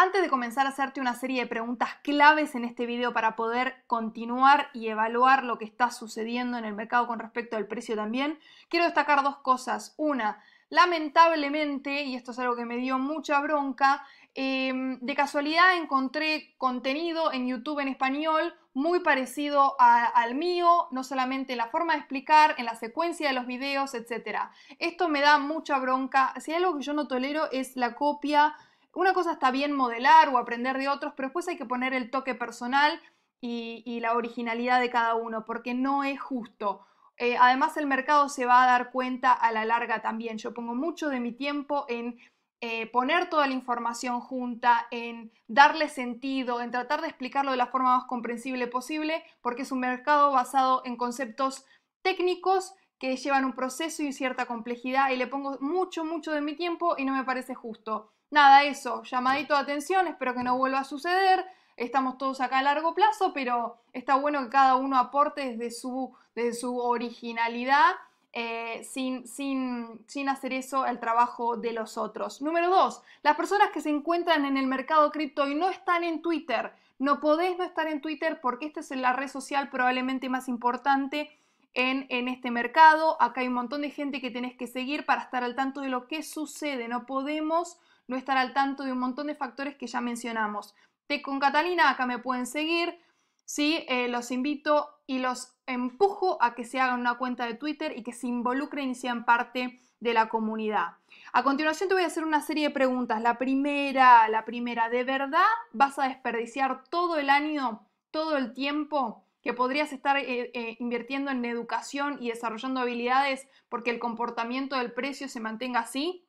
Antes de comenzar a hacerte una serie de preguntas claves en este video para poder continuar y evaluar lo que está sucediendo en el mercado con respecto al precio también, quiero destacar dos cosas. Una, lamentablemente, y esto es algo que me dio mucha bronca, em, de casualidad encontré contenido en YouTube en español muy parecido al mío, no solamente en la forma de explicar, en la secuencia de los videos, etc. Esto me da mucha bronca. Si hay algo que yo no tolero es la copia una cosa está bien modelar o aprender de otros, pero después hay que poner el toque personal y, la originalidad de cada uno, porque no es justo. Eh, además, el mercado se va a dar cuenta a la larga también. Yo pongo mucho de mi tiempo en eh, poner toda la información junta, en darle sentido, en tratar de explicarlo de la forma más comprensible posible, porque es un mercado basado en conceptos técnicos que llevan un proceso y cierta complejidad y le pongo mucho, mucho de mi tiempo y no me parece justo nada, eso, llamadito de atención, espero que no vuelva a suceder. Estamos todos acá a largo plazo, pero está bueno que cada uno aporte desde su, su originalidad, eh, sin, hacer eso el trabajo de los otros. Número dos, las personas que se encuentran en el mercado cripto y no están en Twitter. No podés no estar en Twitter porque esta es la red social probablemente más importante en, en, este mercado. Acá hay un montón de gente que tenés que seguir para estar al tanto de lo que sucede. No podemos no estar al tanto de un montón de factores que ya mencionamos. Te con Catalina, acá me pueden seguir. ¿sí? Eh, los invito y los empujo a que se hagan una cuenta de Twitter y que se involucren y sean parte de la comunidad. A continuación te voy a hacer una serie de preguntas. La primera, la primera, ¿de verdad vas a desperdiciar todo el año, todo el tiempo que podrías estar eh, eh, invirtiendo en educación y desarrollando habilidades porque el comportamiento del precio se mantenga así?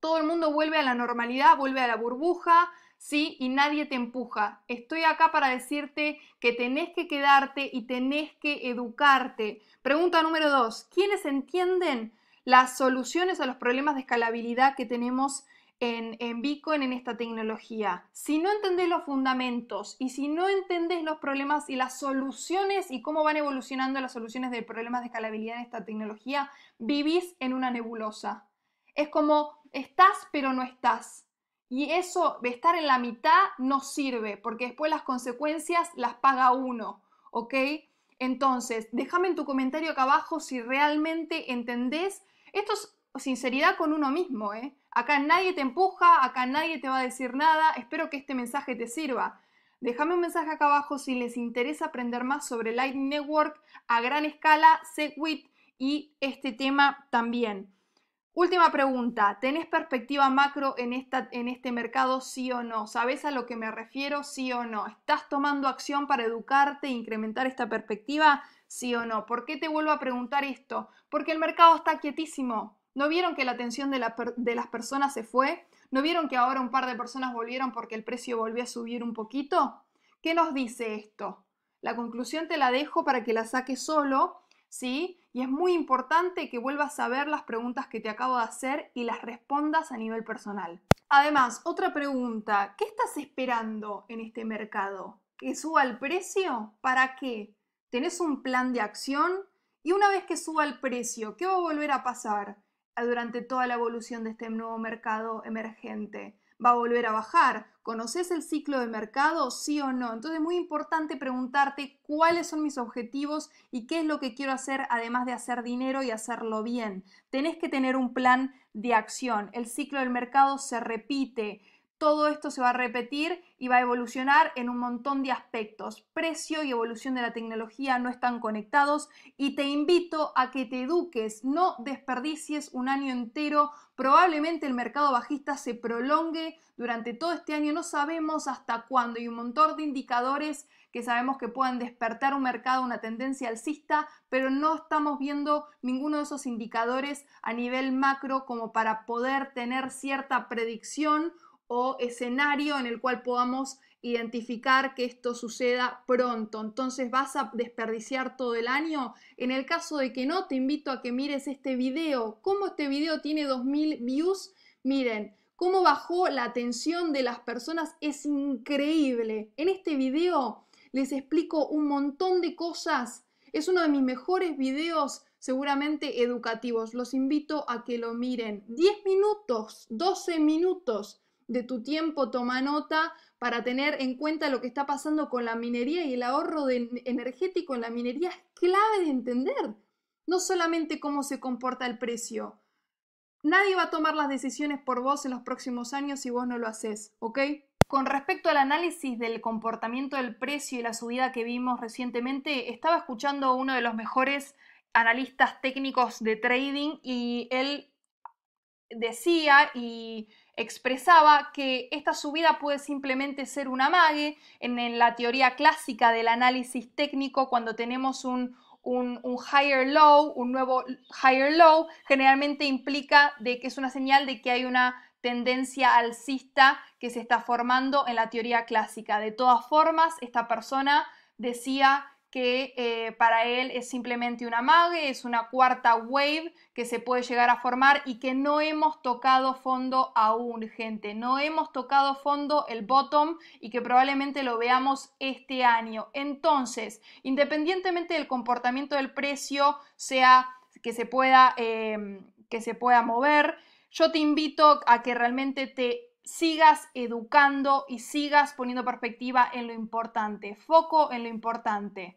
todo el mundo vuelve a la normalidad, vuelve a la burbuja, ¿sí? Y nadie te empuja. Estoy acá para decirte que tenés que quedarte y tenés que educarte. Pregunta número dos, ¿quiénes entienden las soluciones a los problemas de escalabilidad que tenemos en, en Bitcoin, en esta tecnología? Si no entendés los fundamentos y si no entendés los problemas y las soluciones y cómo van evolucionando las soluciones de problemas de escalabilidad en esta tecnología, vivís en una nebulosa. Es como Estás pero no estás. Y eso de estar en la mitad no sirve, porque después las consecuencias las paga uno, ¿ok? Entonces, déjame en tu comentario acá abajo si realmente entendés. Esto es sinceridad con uno mismo, ¿eh? Acá nadie te empuja, acá nadie te va a decir nada. Espero que este mensaje te sirva. Déjame un mensaje acá abajo si les interesa aprender más sobre Light Network a gran escala, SegWit y este tema también. Última pregunta, ¿tenés perspectiva macro en, esta, en este mercado sí o no? ¿Sabés a lo que me refiero sí o no? ¿Estás tomando acción para educarte e incrementar esta perspectiva sí o no? ¿Por qué te vuelvo a preguntar esto? Porque el mercado está quietísimo. ¿No vieron que la atención de, de las personas se fue? ¿No vieron que ahora un par de personas volvieron porque el precio volvió a subir un poquito? ¿Qué nos dice esto? La conclusión te la dejo para que la saques solo, ¿sí? y es muy importante que vuelvas a ver las preguntas que te acabo de hacer y las respondas a nivel personal. Además, otra pregunta, ¿qué estás esperando en este mercado? ¿Que suba el precio? ¿Para qué? ¿Tenés un plan de acción? Y una vez que suba el precio, ¿qué va a volver a pasar eh, durante toda la evolución de este nuevo mercado emergente? va a volver a bajar. ¿Conoces el ciclo de mercado? Sí o no. Entonces es muy importante preguntarte cuáles son mis objetivos y qué es lo que quiero hacer además de hacer dinero y hacerlo bien. Tenés que tener un plan de acción. El ciclo del mercado se repite todo esto se va a repetir y va a evolucionar en un montón de aspectos. Precio y evolución de la tecnología no están conectados y te invito a que te eduques, no desperdicies un año entero. Probablemente el mercado bajista se prolongue durante todo este año, no sabemos hasta cuándo Hay un montón de indicadores que sabemos que pueden despertar un mercado, una tendencia alcista, pero no estamos viendo ninguno de esos indicadores a nivel macro como para poder tener cierta predicción o escenario en el cual podamos identificar que esto suceda pronto. Entonces vas a desperdiciar todo el año. En el caso de que no, te invito a que mires este video. ¿Cómo este video tiene 2.000 views? Miren, cómo bajó la atención de las personas es increíble. En este video les explico un montón de cosas. Es uno de mis mejores videos seguramente educativos. Los invito a que lo miren. 10 minutos, 12 minutos de tu tiempo, toma nota para tener en cuenta lo que está pasando con la minería y el ahorro energético en la minería es clave de entender, no solamente cómo se comporta el precio. Nadie va a tomar las decisiones por vos en los próximos años si vos no lo haces, ¿ok? Con respecto al análisis del comportamiento del precio y la subida que vimos recientemente, estaba escuchando a uno de los mejores analistas técnicos de trading y él decía y expresaba que esta subida puede simplemente ser un amague en, la teoría clásica del análisis técnico cuando tenemos un, un, higher low, un nuevo higher low, generalmente implica de que es una señal de que hay una tendencia alcista que se está formando en la teoría clásica. De todas formas, esta persona decía que eh, para él es simplemente una mague, es una cuarta wave que se puede llegar a formar y que no hemos tocado fondo aún, gente. No hemos tocado fondo el bottom y que probablemente lo veamos este año. Entonces, independientemente del comportamiento del precio, sea que se pueda, eh, que se pueda mover, yo te invito a que realmente te sigas educando y sigas poniendo perspectiva en lo importante, foco en lo importante.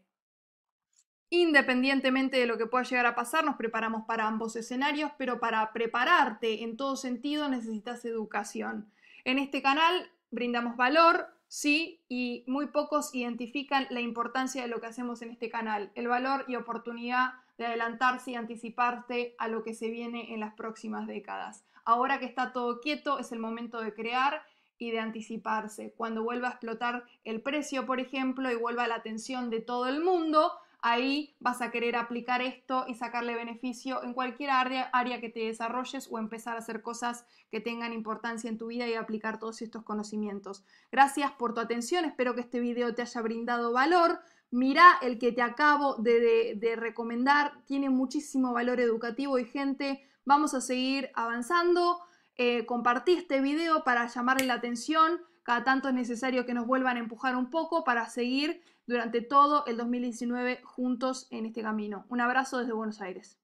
Independientemente de lo que pueda llegar a pasar, nos preparamos para ambos escenarios, pero para prepararte en todo sentido necesitas educación. En este canal brindamos valor, sí, y muy pocos identifican la importancia de lo que hacemos en este canal, el valor y oportunidad de adelantarse y anticiparte a lo que se viene en las próximas décadas ahora que está todo quieto es el momento de crear y de anticiparse. Cuando vuelva a explotar el precio, por ejemplo, y vuelva la atención de todo el mundo, ahí vas a querer aplicar esto y sacarle beneficio en cualquier área, que te desarrolles o empezar a hacer cosas que tengan importancia en tu vida y aplicar todos estos conocimientos. Gracias por tu atención, espero que este video te haya brindado valor. Mirá el que te acabo de recomendar, tiene muchísimo valor educativo y gente Vamos a seguir avanzando. Eh, compartí este video para llamarle la atención. Cada tanto es necesario que nos vuelvan a empujar un poco para seguir durante todo el 2019 juntos en este camino. Un abrazo desde Buenos Aires.